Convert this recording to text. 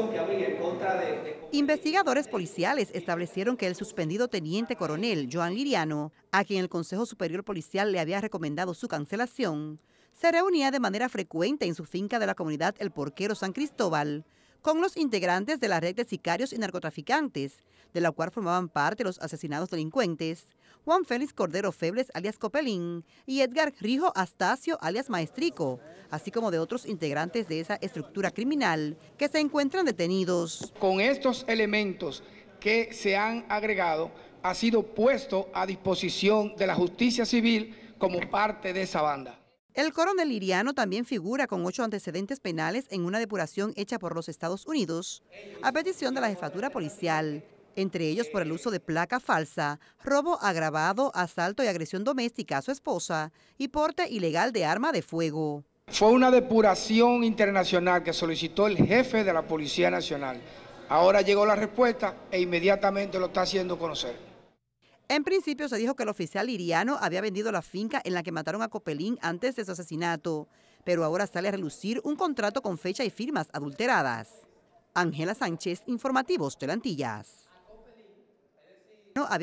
que en contra Investigadores policiales establecieron que el suspendido teniente coronel Joan Liriano, a quien el Consejo Superior Policial le había recomendado su cancelación, se reunía de manera frecuente en su finca de la comunidad El Porquero San Cristóbal con los integrantes de la red de sicarios y narcotraficantes, de la cual formaban parte los asesinados delincuentes Juan Félix Cordero Febles, alias Copelín, y Edgar Rijo Astacio, alias Maestrico, así como de otros integrantes de esa estructura criminal que se encuentran detenidos. Con estos elementos que se han agregado, ha sido puesto a disposición de la justicia civil como parte de esa banda. El coronel Liriano también figura con ocho antecedentes penales en una depuración hecha por los Estados Unidos a petición de la jefatura policial, entre ellos por el uso de placa falsa, robo agravado, asalto y agresión doméstica a su esposa y porte ilegal de arma de fuego. Fue una depuración internacional que solicitó el jefe de la Policía Nacional. Ahora llegó la respuesta e inmediatamente lo está haciendo conocer. En principio se dijo que el oficial liriano había vendido la finca en la que mataron a Copelín antes de su asesinato, pero ahora sale a relucir un contrato con fecha y firmas adulteradas. Ángela Sánchez, Informativos Lantillas. No había